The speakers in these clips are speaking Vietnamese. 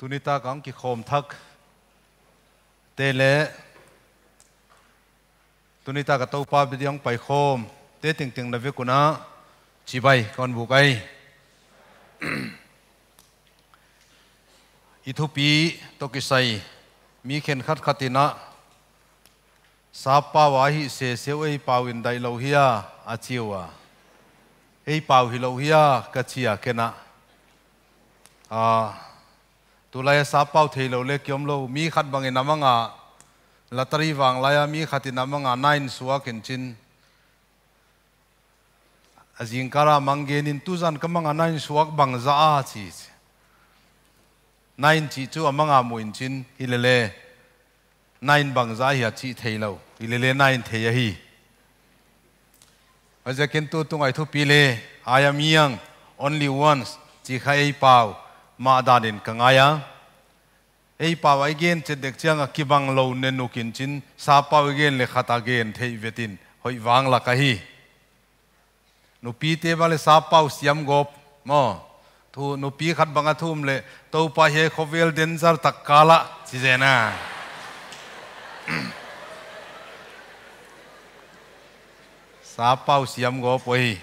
ตุนิตากังกิโคมทักเตเลตุนิตากะตูปาบิดยังไปโคมเตติงติงนวเวกุณาชิบายกอนบุกไออิทุปีตกิไซมีเข็นขัดขัตินะสาปาวาหิเสเสวไอปาวินไดโลฮิยาอาจิวาไอปาวิโลฮิยากัจฉิยเกนะอ่าตุลายสาปเอาเทโลเล็กยมโลมีขัดบางเงินมังอาลัตรีวังลายมีขัดินมังอานายนสวกินจินอาจิงการามังเกนินตุจันกมังอานายนสวกบังจ้าจีนายนจีจูมังอามุนจินฮิเลเลนายนบังจ้าเฮียจีเทโลฮิเลเลนายนเทียฮีอาจจะเกินตัวตรงไอ้ทุปีเลอายามียัง only once จีใครเปล่า ma danin kangaya ei paw again che dek changa kibang lo ne nukin chin sa paw again le khata again thei vetin hoi wang la kahi nu pi te bale sa paw siam gop mo thu nu pi khat banga thum le to pa he khovel den zar tak kala chi jena sa paw siam gop oi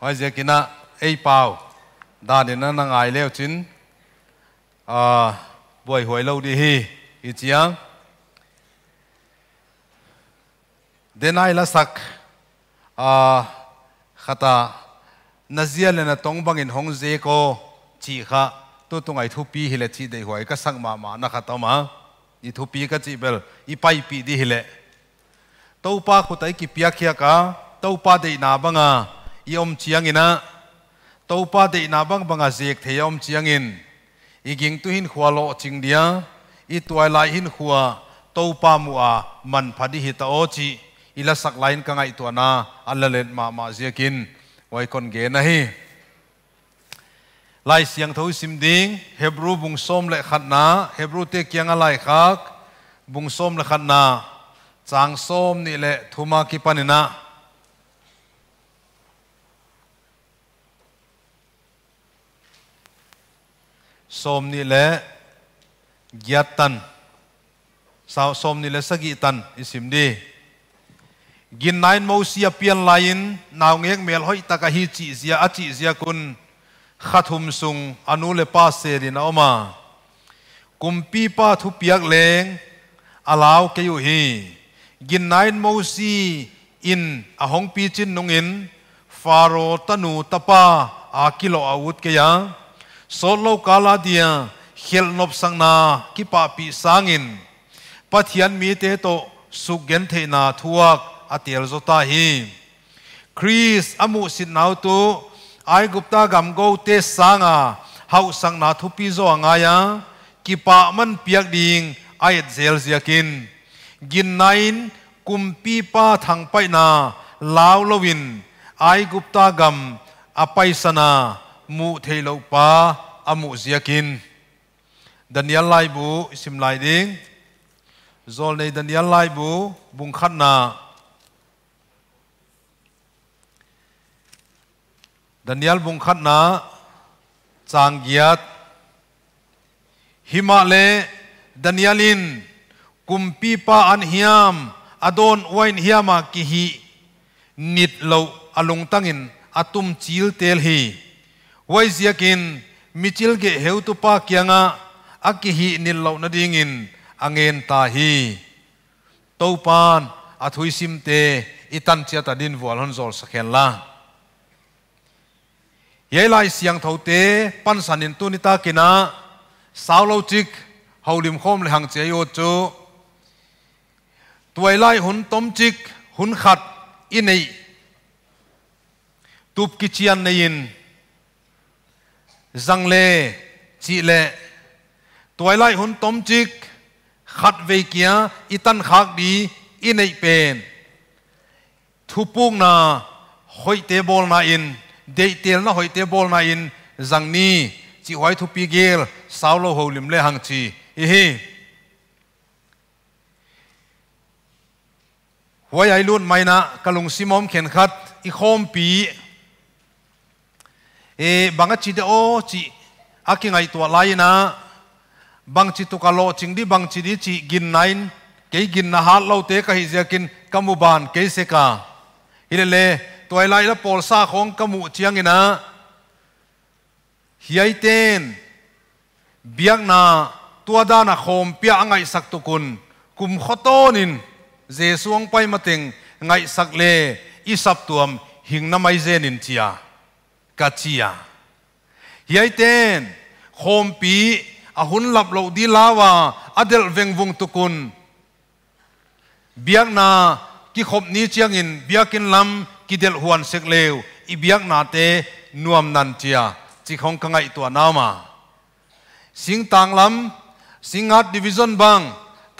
hoi je kina ei paw ด้านนี้นั่นงไงเลี้ยวจินอ่าบ่วยหวยเราดีฮีอีจียงเดนไอละสักอ่าขัตานาเซียเลนต้องบังอินฮงเจโกจีขะตัวตรงไอทุปีฮิเลจีเดหวยก็สังมามานะขัตมาอีทุปีก็จีเบลอีไปปีดีฮิเลตัวป้าขุตัยกิพยาเขียกะตัวป้าเดนาบังอ่ะอีอมเชียงอินะตปาเดนาบังบังอาเจกเทยอมเชียงอินอีกิงตุหินขวาโลจิงเดียอีตัวลายหินขวาตปามัวมันพดิหิตโอจีอีละสักลายนกังไอตัวนาอัลเลนมามาเจกินไว้คนเกนะฮลายเสียงทูสิมดิงเฮบรูบุงสมและขัดนาเฮบรูเตกียงอะไรครับ somni le yatan sao somni le sagitan isimni gin nain mause apian lain nawngeng mel hoi taka hi chi zia achi zia kun khathum sung anule pa se din aoma kum pi pa thu piak le allow keu hin gin nain mause in a h o n solo kala dia khel nop sang na ki pa pi sangin pathian mi te to sugen the na thuak atel zota hi chris amu sin nau tu ai gupta gam go te sanga hau sang na thu pi zo anga ya ki pa man piak ding ai zel ziakin gin nain kum pi pa thang pai na lao lovin ai gupta gam apai sana mu theilo pa amu ziakin daniel lai bu sim lai ding zol nei daniel lai bu bung khat daniel bung khat chang giat himale danielin kum pipa an hiam adon wain hiama ki hi nit lo alung tangin atum chil tel hi waisiakin michilge heutupa kianga akihi nillo na dingin angen ta hi topan athui simte itan chia ta din vol hon zol sakhen la ye lai siang te, pan sanin tu nita kina lau chik hau lim khom le hang che yo cho, tuai lai hun tom chik hun khat inay, tup kichian nein จังเลจีเลตัวไล่หุ่นต้มจิกขัดเวกียอีตันขากดีอินไอเป็นทุปุงนาหอยเตบอลนาอินเดยเตลนาหอยเตบอลนาอินจังนี้จีไว้ทุปีเกลสาวโลหูลิมเลหังจีเฮ้หัวใหญ่ลุ่นไม่นะกะลุงซิมอมเข็นขัดอีโคมปี e banga chi de o chi aki ngai tua lai na bang chi tu ka lo ching di bang chi di chi gin nine ke gin na ha lo te ka hi ja kin kamu ban ke se ka ile le toy lai la pol sa khong kamu chiang ina ai ten biak na tua da na khom pia ngai sak tu kun kum khotonin jesuang pai mateng ngai sak le isap tuam hing na mai zenin chia กัจจียยัยเต้นโคมปีอาหุนหลับเหลาดีลาวาอเดลเวงวงตุกุลเบียกนากิขบนี้เจียงอินเบียกินลำกิเดลหวนเสกเลวอีเบียกนาเตนวมนันเจียจิของกังไงตัวนามาสิงต่างลำสิงหัดดิวิชันบาง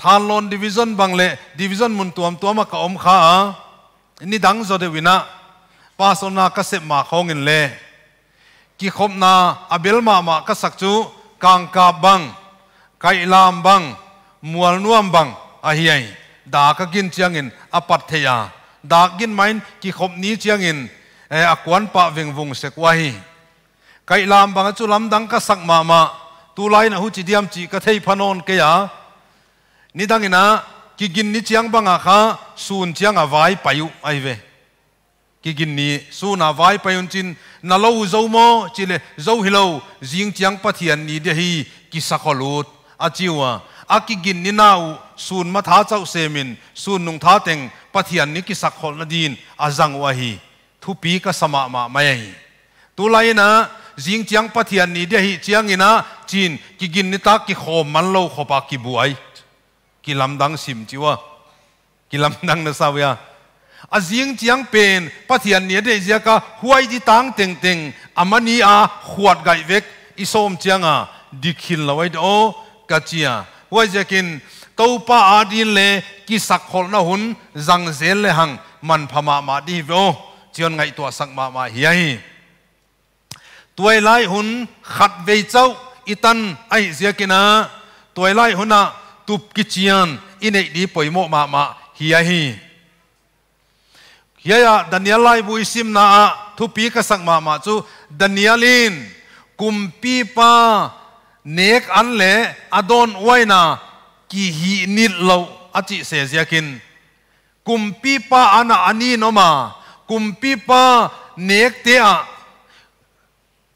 ทานลอนดิวิชันบางเละดิวิชันมุนตัวมตัวมากะอมขาอันนี้ดังโซเดวินะป้าสนาเกษตรมาของเงินเละ ki na abel ma ma ka sak chu kang ka bang kai lam bang mual nuam bang a hiai da ka gin chiang in apat theya da gin main ki khop ni chiang in e akwan pa veng vung se kwa hi kai lam bang chu lam dang ka sak ma ma tu lai na hu chi diam chi ka thei phanon ke ya ni dang ina ki gin ni chiang banga kha sun chiang a vai payu ai ve ki gin ni su na vai pa yun chin na lâu zo mo chi le zo hi lo jing chiang pathian nì đây hi kí ki sakholut a chiwa a ki gin ni nau sun ma tha chau mình, sun nung tha teng pathian ni ki sakhol na din a zang wa hi thu pi ka sama ma mai tu lai na jing chiang pathian nì đây hi chiang ina chin ki gin ni ta ki khom man lo khopa ki buai ki lam dang sim chiwa ki đằng dang sao vậy? a zing chiang pen pathian ni de zia ka huai di tang teng teng amani a khuat gai vek isom chianga dikhin lawai do kachia huai jakin topa adin le ki sakhol na hun zang zel le hang man phama ma di vo chion ngai tua sak ma ma hi ai tuai lai hun khat ve chau itan ai zia a tuai lai huna tup kichian inei di poimo ma ma hi ai hiya daniel lai bui sim na a thu pi ka sang ma ma chu daniel in kum pi pa nek an le adon waina ki hi nit lo achi se jakin kum pi pa ana ani no ma kum pi pa nek te a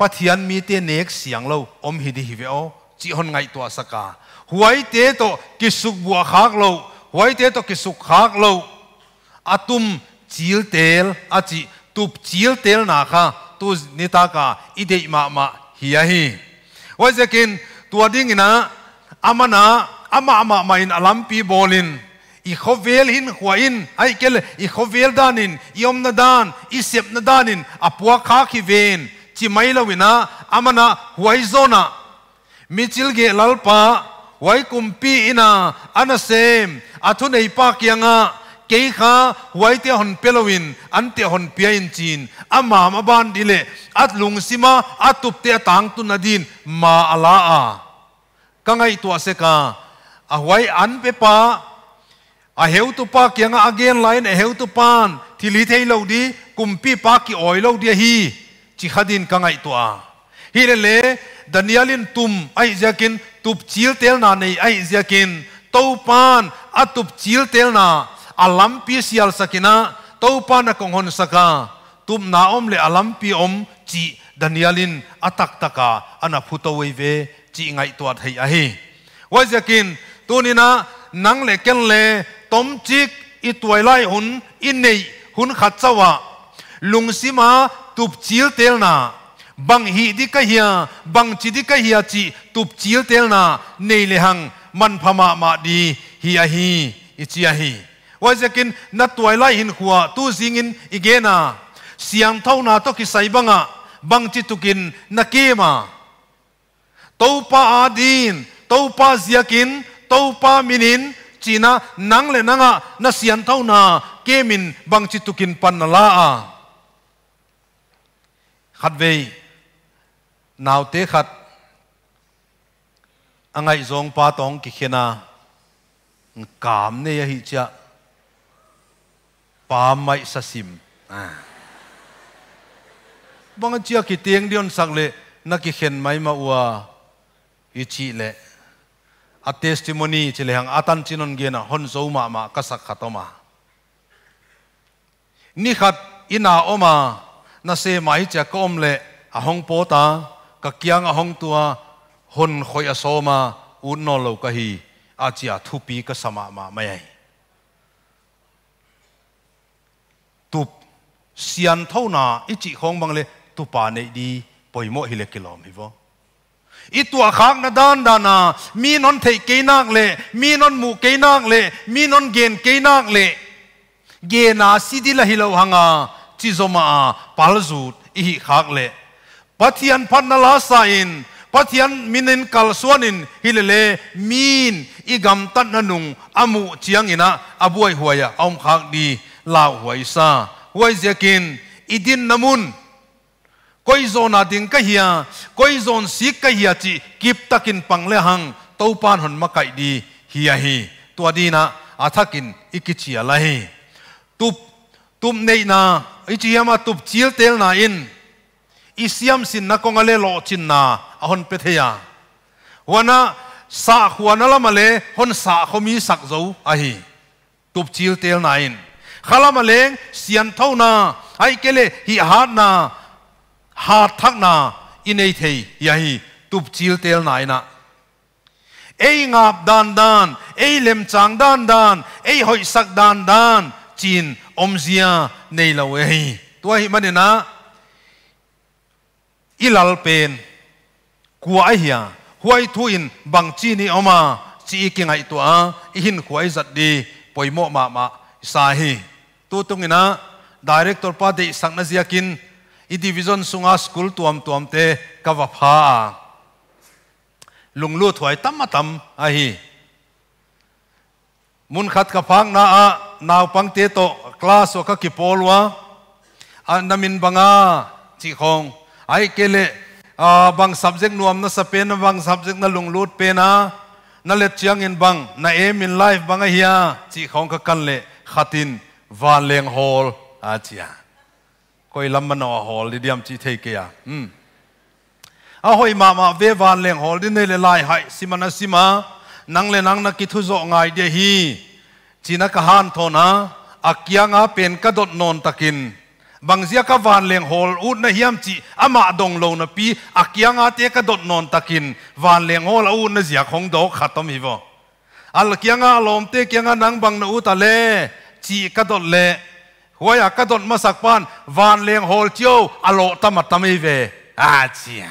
pathian mi te nek siang lo om hi di hi ve o chi hon ngai to saka huai te to kisuk bua khak lo huai te to kisuk khak lo atum chiếu tel à chị tu chiếu tel nà kha tu ni ta ka i de ma ma hi a hi wa zekin tu ding ina amana ama ama ma in alam pi bolin i khovel hin huain ai kel i khovel danin i om na dan i sep na danin apua kha ki ven chi mai lawina amana huai zona michil ge lalpa wai kumpi ina anasem athu nei pa kianga ke kha wai te hon pelowin an te hon piain chin ama ma ban dile at lung sima atup te tang tu nadin ma ala a ai tu ase ka a huay an pe pa a heu tu pa kianga again line a heu tu pan thi li thei lo di kumpi pa ki oi lo di hi chi khadin ai tu a hi le le danielin tum ai jakin tup chil tel na nei ai jakin to pan atup chil tel na alam pi sial sakina topa na kong hon saka tum na om le alam pi om chi danielin atak taka ana phuto ve chi ngai tuat hei a hi wajakin tunina nang le ken le tom chik i tuai lai hun in nei hun khat lungsima tup chil tel bang hi di ka hia bang chi di ka hia chi tup chil tel na nei le hang man phama ma di hi a hi i ว่าจะกินนัดตัวไล่หินหัวตู้ซิงอินอีเกน่าเสียงเท่านาต้องกิใส่บังอ่ะบังจิตุกินนักเกมาตัวป้าอาดีนตัวป้าเสียกินตัวป้ามินินจีน่านังเลยนังอ่ะนัเสียงเท่านาเกมินบังจิตุกินปันนลาอ่ะขัดเวยนาวเตขัดอังไงจงป้าตองกิเขนา cảm này hi cha ปาไม้สสิมอ่าบางเจียกิเตียงเดียนสักเลนักกิเข็นไม้มาอวัวอิจิเลอเทสติโมนีจิเลหังอาตันจินนเกนะฮอนโซมามากสักขตมาน a ่ขัดอินาอมานาเซมาหิจะกอมเลอหงโปตากะเกียงอหงตัวฮนคอยอโซมาอุนโนโลกะฮีอาจิอาทุปีกะสมามาไม tu sian thâu na ít chỉ không bằng lệ tu anh này đi bồi mỗi hi lệ kilo mi vô ít tua khác na đan đan na mi non thấy cái nang lệ mi non mu cái nang lệ mi non gen cái nang lệ gen na si đi là hi lo hăng à chỉ zoma à pal zut hi khác lệ pathian pan na la sa in pathian minin kalsuanin hilele min igam tan nung amu chiang ina abuai huaya om khak đi lao huai sa huai zekin idin namun koi zon ading ka hia koi zon si ka hia chi kip takin pang le hang to pan hon makai di hia hi tua di na athakin ikichi ala hi tup tup nei na ichi yama tup chil tel na in isiam sin na kongale lo chin na a hon ahon petheya wana sa la male hon sa khomi sak zo ahi tup chil tel na in ข้าลามาเลงเสียนเท่านาไอ้เกลฮิฮาดนาฮาทักนาอินเอเทยยาฮีตุบจิลเตลนายนะเอ้งาบดานดานเอ้เล็มจางดานดานเอ้หอยสักดานดานจีนอมเซียในละเวตัวหิมันเนี่ยนะอิลลเป็นกัวไอเฮียหวยทุอินบังจีนีออกมาจีกิงไอตัวอิหินหวยจัดดีปอยโมมามาสาฮี tu tungina direct tor pa de sakna ziakin i division sunga school tuam tuam te kawa pha lunglu thwai tam tam a hi mun khat ka phang na a naw pang te to class o ka ki polwa a namin banga chi khong ai kele bang subject nuam na sapen bang subject na lunglut pe na na let chiang in bang na em in life banga hiya chi khong ka kan le khatin van leng hall a chia koi lam man hall di diam chi thei kia hm a hoi ma ma ve van leng hall di nei le lai hai simana sima nang le nang na ki thu zo ngai de hi china ka han thona akianga pen ka dot non takin bangzia ka van leng hol ut na hiam chi ama dong lo na pi akianga te ka dot non takin van leng hol u na zia khong do khatom hi vo al kianga lom te kianga nang bang na u ta le จีกระดดเละหัวอยากกระดดมาสักปานวานเลียงโฮลเจียวอโลตมัดตมีเวอาเจีย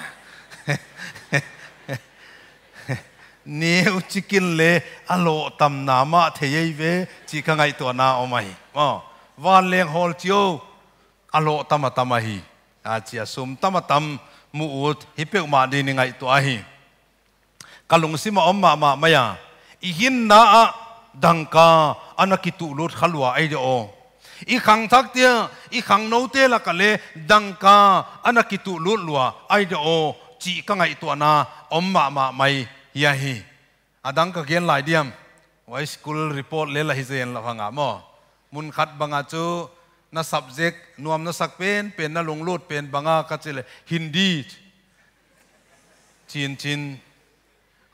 นี่อุจิกินเละอโลตมนามะเทยเวจีกังไงตัวนาเอาไหมอ๋อวานเลียงโฮลเจียวอโลตมัดตมาฮีอาเจียสุมตมัดตมมูอุดฮิเปกมาดีนิไงตัวฮีกะลุงซิมาอมมามาไม่ยาอิหินนาดังกาอันกิตุลุดขลัวไอเดออีขังทักเตียอีขังโนเตละกะเลดังกาอันกิตุลุดลัวไอเดอจีกังไอตัวนาอมมามาไม่ยาฮีอดังกะเกณยนหลายเดียมไว้สกุลรีพอร์ตเลละฮิเซนละฟังอ่ะมอมุนขัดบังอาจูน่า subject นัวมน่าสักเป็นเป็นน่าลงโลดเป็นบังอาคัจเลฮินดีจีนจีน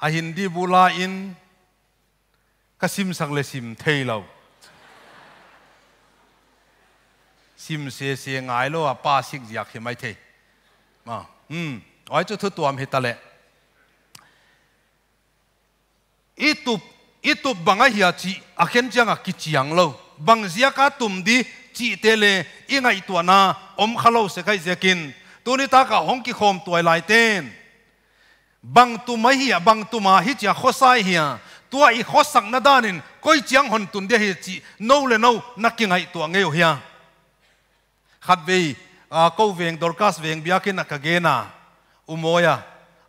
อะฮินดีบูลาอิน个心上了心退了，心谢谢爱喽啊，巴适热去买提，啊，嗯，我这都做阿弥陀咧。伊都伊都，帮阿些子阿欠将个记将喽，帮些个徒弟记得了，伊个伊个那，我们老是开些金，多年大家红气红土来来听，帮土买呀，帮土买，只呀，好耍呀。ตัวอีข้อสั่งนั่นด้านินก้อยเจียงหอนตุนเดียจีโนเลโนนักกิงไอตัวเงี้ยวเฮียขัดเวอากูเวงดอร์กัสเวงบียากินักเกน่าอุโมยา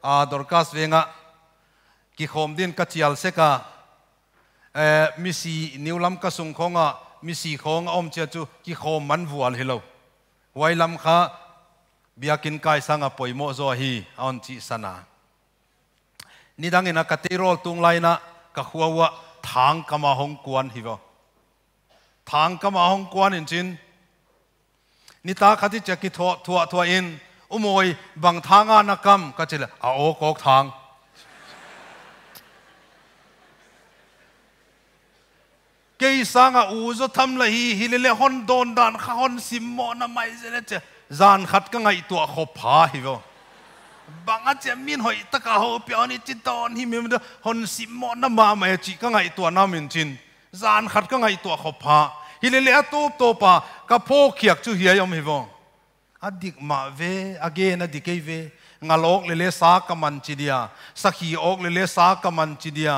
อาดอร์กัสเวงะกิโคมดินกัจจิลเซกาเอ่อมิสีนิวลัมกัสุงคงอ่ะมิสีคงอมเจ้าจูกิโคมมันวัวเลยเราไว้ลัมข้าบียากินกายสังอ่ะปอยโมโซฮีอันจิสนานี่ดังเองนะกัตติโรลตุงไลนะะหัวว่าทางกมาหงกวนฮิวทางกมาหงกวนอิงินี่ตาขัดที่จะกิทัวทัวทัวอินอุโมยบางทางอานักกรรมก็จะเลยอาโอกอกทางกยสังอูจะทำไรฮิเลเลฮอนโดนดานข้าฮอนซิมโมนะไม่เจเนเจจานขัดก็ไงตัวขบพาฮิว bằng á chém miên hội tất cả hậu biểu ni chín tôn hi mình đó hồn xịm mọn nằm mà mày chỉ có ngày tua nam mình chín zan khát có ngày tua khóc phá hi lệ lệ tu tu pa cả pho khiạc chú hiếu yom hi vong adik ma ve again adik ei ve ngalok lele sa kaman chidia sakhi ok lele sa kaman dia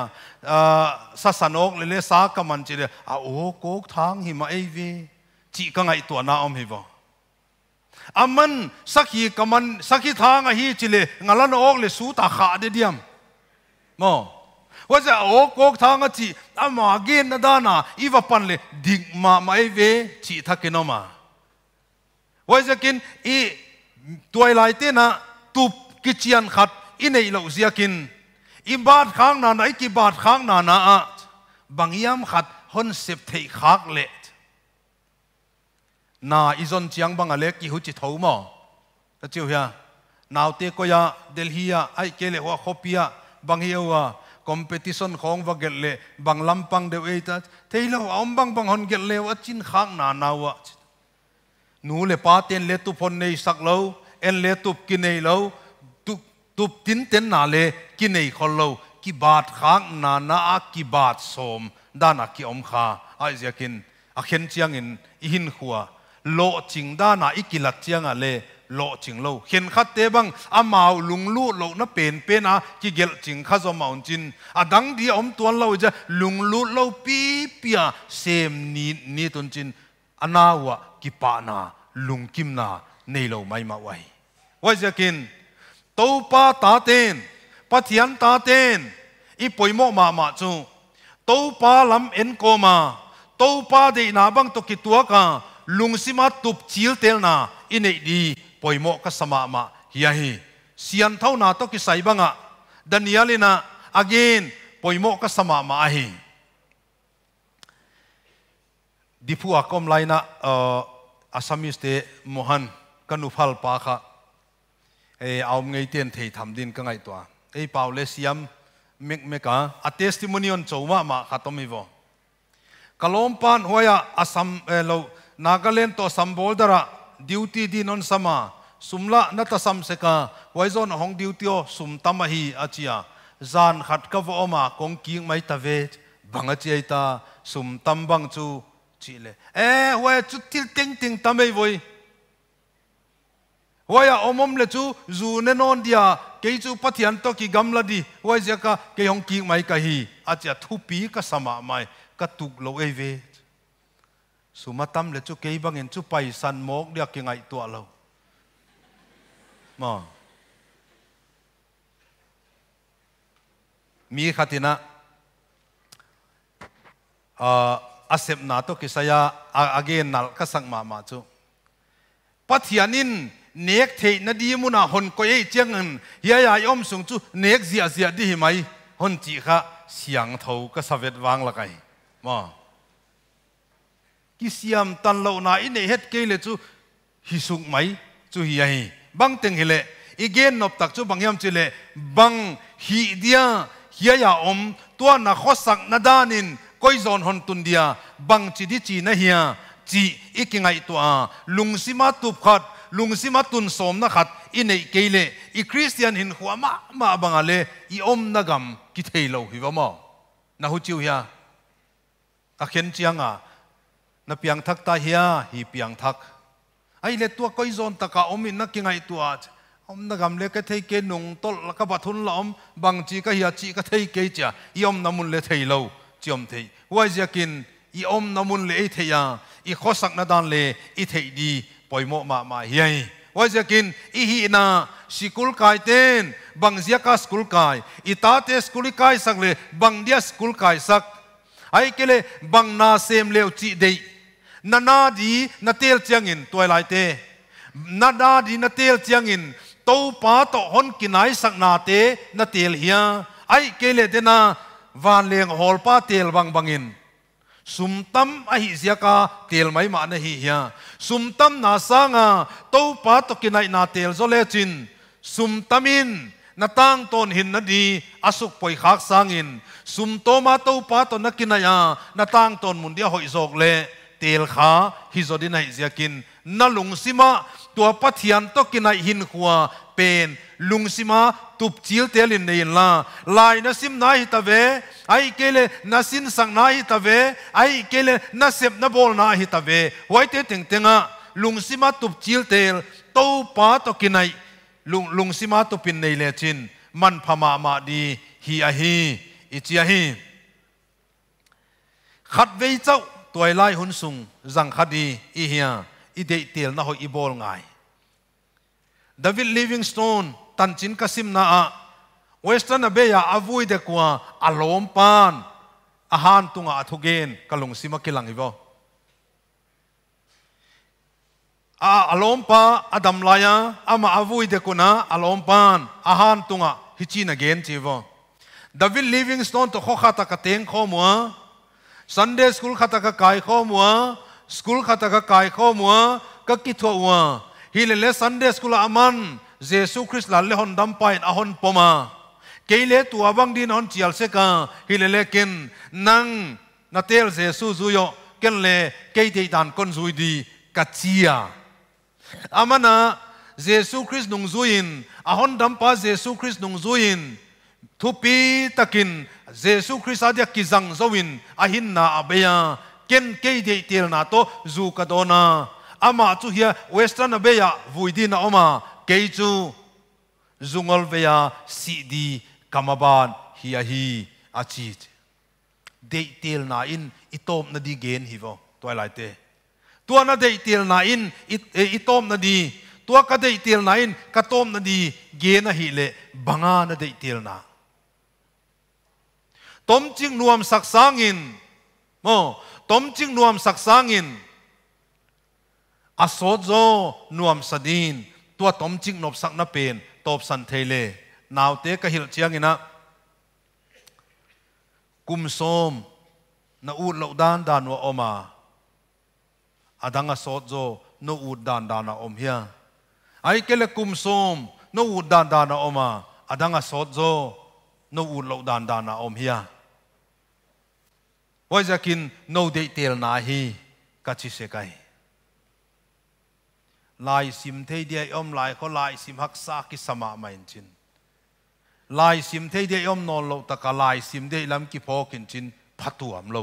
sa sanok lele sa kaman dia a o kok thang hi ma ei ve chỉ có ngày tua na om hi vong aman sakhi kaman sakhi thang a hi chile ngalan ok le su ta kha de diam mo wa za ok ok thang a chi ama ge na dana iwa pan le dik ma mai ve chi thakinoma wa za kin i tuai lai te na tu kichian khat i nei lo zia kin i bat khang na na i ki bat khang na na a bangiam khat hon sep thei khak le นาอีจนจียงบังอเล็กี่หุ่นจิทาวมอเจ้าเฮียนาอุตะก็ยาเดลฮียาไอเกลหัวคบียาบังเฮียวะคอมเพติชันของว่าเกลเลบังลำพังเดวเอตัดเที่ยวอมบังบังฮอนเกลเลวัดจินข้างนานาวะหนูเลป้าเตียนเลตุพนในสักเลวเอ็นเลตุกินในเลวตุตุตินเตนนาเลกินในขอลวกีบาทข้างนาหน้าอกีบาทสมด้านอกีอมขาไอเจ้ากินอเคนเจียงอินอินหัว lo trình đa na ikilat chiang à le lộ trình lâu hiện khát tế băng à màu lùng lũ lộ nó bền bền à kí gel trình khát do màu chín à đăng đi ông tuan lâu chứ lùng lũ lâu pi pi à xem ni ni tuần chín anawa kí pa na lùng kim na nei lâu mai mà vậy vậy giờ kinh tàu pa ta tên pa thiền ta tên ít bồi mộ mà mà chú tàu pa lắm en cô mà tàu pa đi na băng to kí tua cả lungsima tup chil telna ine di poimo ka sama ma hiya hi sian thau na to ki saibanga danielina again poimo ka sama ma ahi dipu akom laina asamiste eh, asamis te mohan kanu phal pa kha e eh, aum ngei ten thei tham din ka ngai towa e paule siam mek meka a testimonion chowa ma khatomi vo kalom hoya asam eh, lo Nagaland to sambol dara duty di non sama sumla nata samseka waizon hong duty o sum tamahi achia zan khat ka vo ma kong ki mai ta ve banga chi ta sum tam bang chu chi le e hoi chu til ting ting tamai voi hoi a omom le chu zu ne non dia ke chu pathian to ki gamla di hoi jaka ke hong ki mai ka hi achia thu pi ka sama mai ka tuk lo ei ve su matam le chu kei bangin chu pai san mok dia ki ngai tua lo mo mi khatina a asep na to kisaya again nal ka sang ma ma chu pathianin nek thei na di mu na hon ko ei cheng ya ya om sung chu nek zia zia di hi mai hon chi kha siang tho ka savet wang la kai mo ki siam tan lo na in het ke le chu hi suk mai chu hi ai bang teng hi le igen nop tak chu bangyam chi le bang hi dia hiya ya om tua na khosak na danin koi zon hon tun dia bang chi di chi na hiya chi ikingai to a lungsima tup khat lungsima tun som na khat inei keile i christian hin khuwa ma ma bangale i om na gam ki thei lo hi wa ma na hu chiu hiya a khen chianga na piang thak ta hia hi piang thak ai le tua koi zon ta taka omi na kingai tua om na gam le ka thei ke nung tol la ka bathun la om bang chi ka hia chi ka thei ke cha i om namun le thei lo chi om thei wai jakin i om namun le e thei ya i khosak na dan le i thei di poimo ma ma hiai wai jakin i hi na sikul kai ten bang zia ka skul kai i ta te skul kai sak le bang dia skul kai sak ai kele bang na sem leo chi dei na na di na tel chiang in tuai lai te na na di na tel chiang in to pa to hon kinai sak na te na tel hia ai ke le te na van leng hol pa tel bang bangin sum tam a hi zia ka tel mai ma na hi hia sum tam na sanga to pa to kinai na tel zo le chin sum tamin na tang ton hin na di asuk poi khak sangin sum to ma to pa to na kinaya na tang ton mun dia hoi zok le เตลขาฮิจดินไอเสียกินนลุงซิมาตัวพัทยันตกินไอหินหัวเป็นลุงซิมาตุบจิลเตลินในลาลายนซิมนายตาเวไอเกเลนซินสังนายตาเวไอเกเลนเซบนบอลนายตาเวไว้เตติงเตงะลุงซิมาตุบจิลเตลโตปาตกินไอลุงลุงซิมาตุปินในเลชินมันพมามาดีฮีอาฮีอิจิอาฮีขัดเวเจ้าตัวไล่หุ่นสุงจังคดีอีเฮียอีเดียเตียลน่าหอยอีบอลไงดาวิดลิฟวิงสโตนตันจินกสิมนาอเวสตันเบียอาวุยเด็กว่าอารมณ์ปานอาหารตุงอาทุเกนกลงสิมากิลังอีบออารมณ์ปาอดัมลายาอามาอาวุยเด็กนะอารมณ์ปานอาหารตุงอาฮิจินเกนจีบอดาวิดลิฟวิงสโตนตัวข้อขาตะกเตงข้อมัว Sunday school khata ka kai kho mua, school khata ka kai kho mua, ka ki thua ua. le le Sunday school aman, Jesu Christ la le hon dam pai a hon poma. Ke le tu abang din hon chial se ka, hi le le kin nang na tel Jesu zu yo ken le ke dei dan kon zui di ka chia. Amana Jesu Christ nung zuin, a hon dam pa Jesu Christ nung zuin, ทุปีตะกินเจสุคริสต์เดียกิจังจวินอหินนาอเบียเกนเกยเดียเตลนาโตจูกะโดนาอามาจูเฮียเวสเทนอเบียวุยดินาอมาเกยจูจุงอลเวียซีดีกามาบานเฮียฮีอาชีตเดียเตลนาอินอิโตมนาดีเกนฮิโวตัวไลเตตัวนาเดียเตลนาอินอิโตมนาดีตัวกระเดียเตลนาอินกระโตมนาดีเกนฮิเลบังานาเดียเตลนา tóm chinh nuam sắc sáng in mô tóm chinh nuam sắc sáng in a số zo nuam sa din tua tóm chinh nộp sắc na pen top san thê lê nào tế ka hil chiang ina kum som na u lo dan dan wa oma adanga sot zo no u dan dan na om hia ai kele kum som no u dan dan a. oma adanga sot zo no u lo dan dan na om hia ว่าจะกินโนเดเตลนาฮีกัจเสกัยลายสิมเทียอมลายเขาลายสิมหักซากิสมาไม่จินลายสิมเทียอมนอนโลตะกลายสิมเดียลำกิพอกินจินพัตัวมโล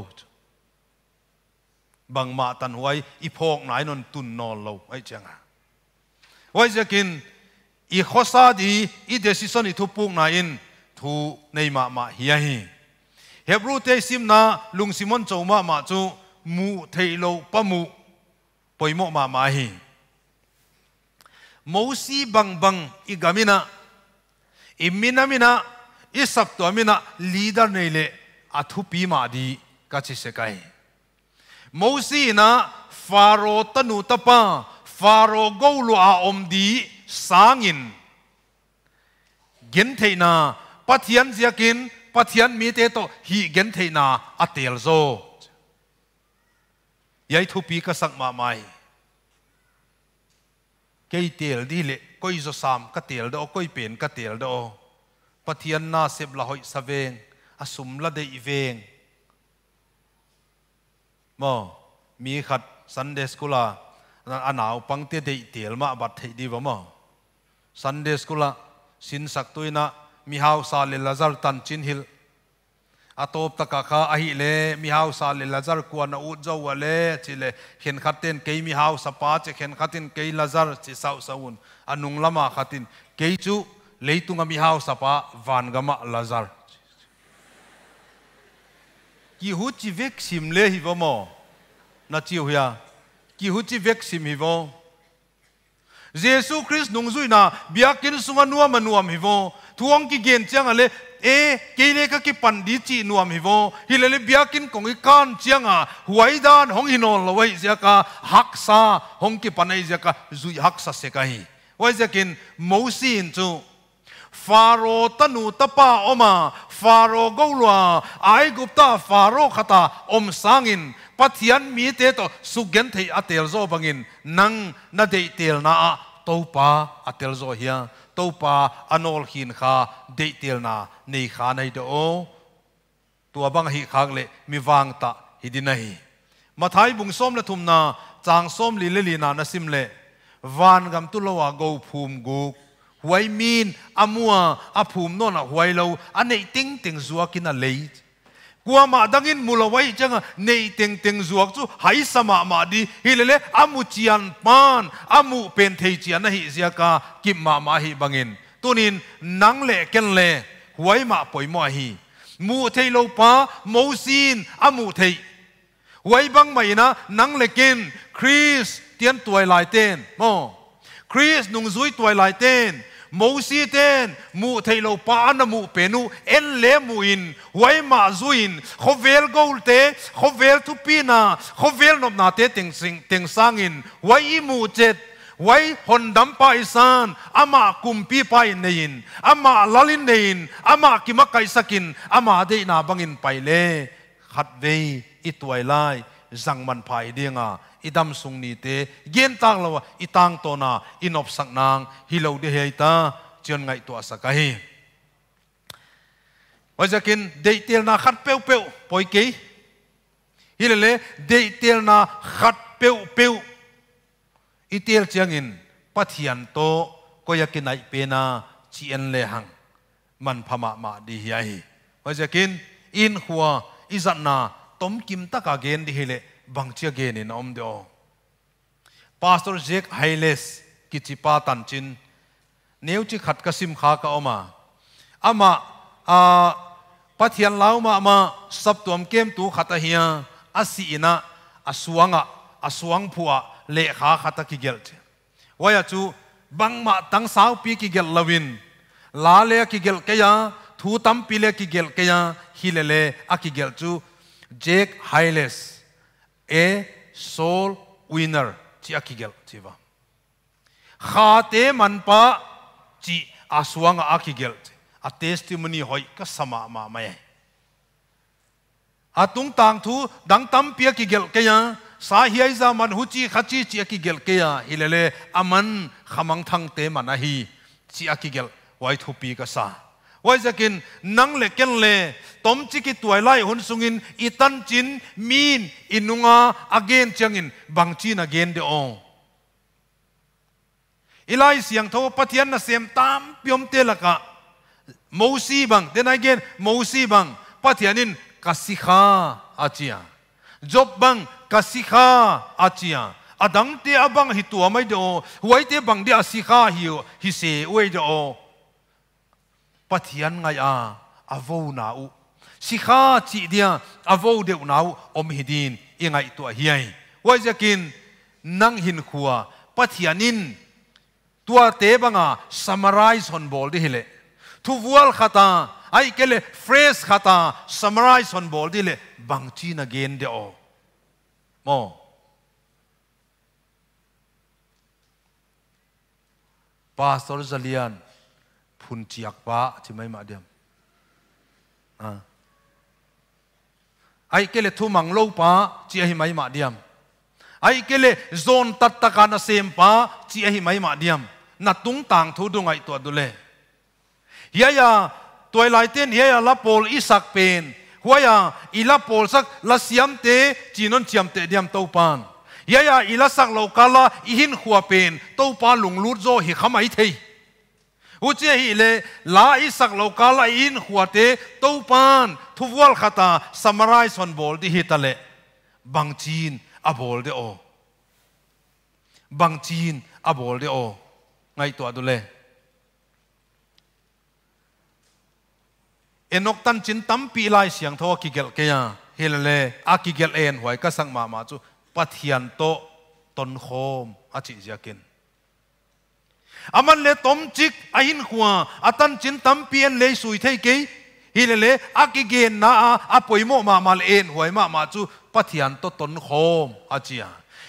บางมาตันไว้อีพอกไหนนนตุนนอนโลไอ้เจ้าไว้จะกินอีข้อซาดีอีเดซิสันอีทุปุกไหนทูในมามาเฮียฮี Hebrew te sim na lung simon chou ma ma chu mu thei lo pa mu poimo ma ma hi mosi bang bang igamina imina mina isap to mina leader le athu pi ma di ka chi se kai mosi na faro tanu tapa faro go lu a om di sangin gen thei na pathian ziakin pathian mi te to hi gen thei na atel zo yai thu pi ka sak ma mai ke tel di le koi zo sam ka tel do koi pen ka tel do pathian na sep la hoi saveng asum la dei veng mo mi khat sunday school a anaw pangte dei tel ma bat thei di wa mo sunday school a sin sak tuina mihau sali lazar tan chin hil atop taka kha ahi le mihau sali lazar ku na ut zo wale chile khen khaten ke mihau sapa che khen khatin ke lazar chi sau saun anung lama khatin ke chu leitung mihau sapa van gama lazar ki hu chi vek sim le hi bo mo na chi hu ya ki hu chi vek sim hi bo mo Jesu Christ nung zui na bia kin sunga nuam nuam hi vo thuang ki gen chang ale e ke le ka ki pan di chi nuam hi vo hi le le bia kin kong i kan chang a huai dan hong hi no lo wai zia ka hak sa hong ki panai zia ka zui hak sa se ka hi wai zia kin mo si in chu faro tanu tapa oma faro golwa ai gupta faro khata om sangin pathian mi te to sugen thei atel zo bangin nang na dei tel na a topa atel zo hia topa anol hin kha dei tel na nei kha nei do tu abang hi khang le mi wang ta hidi nei mathai bung som la thum na chang som li le li na na sim le van gam tu lowa go phum guk Huay min amua aphum non a huai lo anei ting ting zuak in a lei kwa ma dangin mula wai changa nei ting ting zuak chu hai sama ma di hilele amu chian pan amu pen thei chian hi zia ka kim ma ma hi bangin tunin nang le ken le huay ma poi mo hi mu thei lo pa mo sin amu thei huay bang mai na nang le ken chris tian tuai lai ten mo chris nung zui tuai lai ten มูซีเตนมูเทโลปานมูเปนูเอ็นเลมูอินวยมาซูอินขวเวลกกลเตขวเวลทุปีนาขวเวลนบนาเตติงสิงติงสังอินวยมูเจตไว้ฮอนดัมปายิซานอามาคุมปีไปเนยินอามาลลินเนยินอามากิมักไกสกินอามาเดินาบังอินไปเลยขัดเวยอิตวัยไล rằng man phai điang à idam sung ni te gen tang lo itang to na inop sang nang hi lo de hei ta chuan ngai to sa ka hi wa jakin deitel na khat peu peu poi ke hi le le deitel na khat peu peu itel changin pathian to koyakin ai pena chi en le hang man phama ma di hi hi wa jakin in huwa na. tom kim tak agen di hele bangcha gen in om de pastor jek hailes kichipa tanchin neuchi khatkasim kha ka oma ama a pathian lauma ama sab tom kem tu khata hia asi ina asuanga asuang phua le kha khata ki gel che waya chu bangma tang sau pi ki gel lawin la le ki gel kya thu tam pi le ki gel kya hilele akigel chu ज़ेस ए सोल उर चीगी खा ते मन पी आसुवागी अटेस तीमु हीअ कमा मै ह तूं तांथू द तम पीय की गैल केयां सा हीअ मन ही खची चिक के हले अन खम ते मान गैल वाइथो पी का ว่าจะกินนังเล็กกันเลยตอมจิกิตัวไล่หุ่นสุงินอีตันจินมีนอินุงาอเกนเชียงอินบังจีนอเกนเดองอีไล่เสียงทวปะเทียนนะเสียมตามพิมเตลกะมูซีบังเดนไอเกนมูซีบังปะเทียนินกัสิกาอาเจียจบบังกัสิกาอาเจียอดังเตอบังหิตัวไม่เดอหวยเตบังเดียสิกาหิวหิเสวยเดอ pathian ngai a avo na u si kha chi dia avo deu na u om hidin ingai tu hiai wai jakin nang hin khuwa pathianin tua te banga summarize hon bol di hile thu vual khata ai kele phrase khata summarize hon bol di le bang chi na gen de o mo pastor zalian พุนเจียกปะจิไม่มาเดียมอ่าไอ้เกลทุมังโลปะจีให้ไม่มาเดียมไอ้เกลโซนตัดตะการเสียมปะจีให้ไม่มาเดียมนัดตุงต่างทุดุงไอตัวดูเลยเฮียาตัวลายเต้นเฮียาละโพลอิสักเป็นหัวยาอีละโพลสักละเสียมเตจีนนเสียมเตเดียมเต้าปานเฮียาอีละสักโลกาละอีหินขัวเป็นเต้าปานหลงลูดโซหิขมาอิเทย u che hi le la i sak lo ka la in huate to pan thu wal khata summarize son bol di hi tale bang chin a bol de o bang chin a bol de o ngai to adule enok tan chin tam pi lai siang tho ki gel ke ya helele akigel en huai ka sang ma ma chu pathian to ton khom achi jakin อามันเลต้มจิกอหินขวาอาตันจินตั้มเปียนเลยสุยเทเกฮิเลเลอากิเกนนาอาป่วยโมมามาเลนหวยมามาจูปัทยันตตนโคมอาเจีย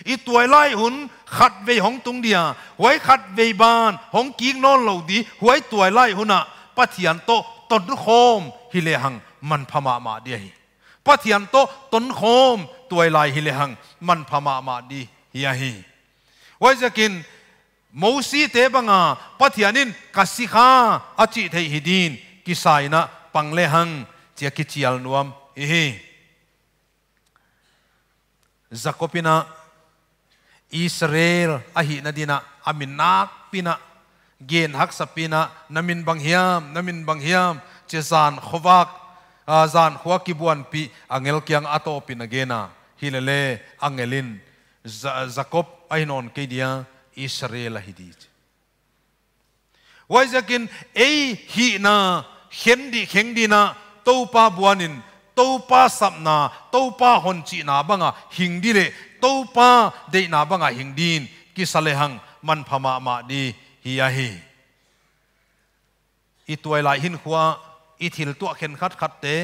อีตัวไล่หุนขัดเวหงตุงเดียหวยขัดเวบานหงกีงนอนเหล่าดีหวยตัวไล่หุนะปัทยันโตตนโคมฮิเลหังมันพมามาเดียปัทยันโตตนโคมตัวไล่ฮิเลหังมันพมามาดีเฮียฮีไว้จะกิน mosi te banga pathianin kasikha achi thei hidin kisaina pangle hang chia ki chial nuam hi hi zakopina israel ahi nadina aminak pina gen hak sapina namin banghiam namin banghiam chezan khowak zan khwa ki buan pi angel kyang ato pinagena hilele angelin zakop ainon kedia Israel hi di wai zakin ei hi na khen di na to pa buanin to pa sap na to pa hon chi na banga hing di le to pa de na banga hing din ki salehang man phama ma di hi a hi i la lai hin khuwa i thil tu khen khat khat te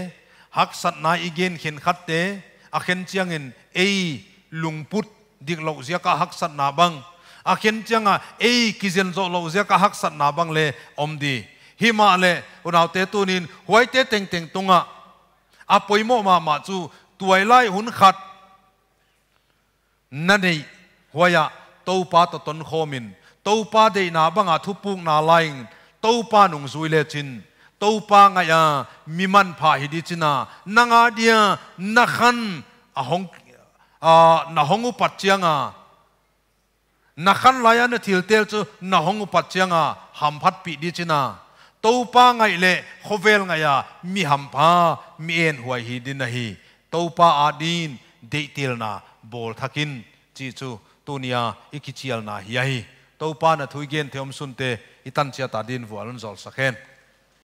hak sat na i gen khen khat te a khen chiang in ei lungput dik lo zia ka hak sat na bang akin changa ei kizen zo lo zia ka hak sat na bang le om di hi ma le unaw te tu nin huai te teng teng tunga a poimo ma ma chu tuai lai hun khat na nei huaya to pa to ton khomin to pa de na banga thu puk na laing to pa nung zui le chin to pa nga ya mi man pha hi di china nanga dia na khan a hong a na hongu pat chianga na khan laya na thil tel chu na hongu pat chianga ham phat pi di china to pa ngai le khovel ngai ya mi ham pha mi en huai hi din na hi to pa adin de til na bol thakin chi chu tunia ikichial na hi hi to pa na thui gen theom sun te itan chia ta din vualon sa sakhen